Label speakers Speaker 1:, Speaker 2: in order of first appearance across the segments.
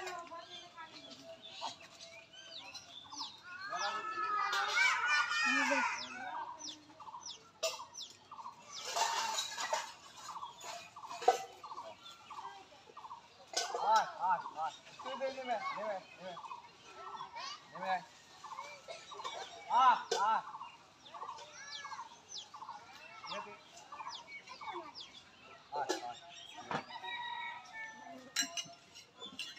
Speaker 1: Vai, vai, vai. Escreve aí, Neymar. Neymar, Neymar.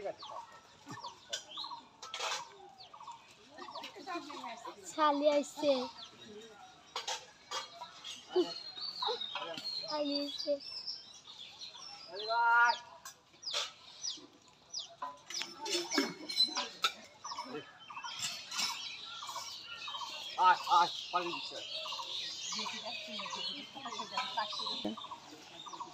Speaker 1: চালিয়ে আসছে চালিয়ে আসছে আয় আয় পালিয়ে দিচ্ছে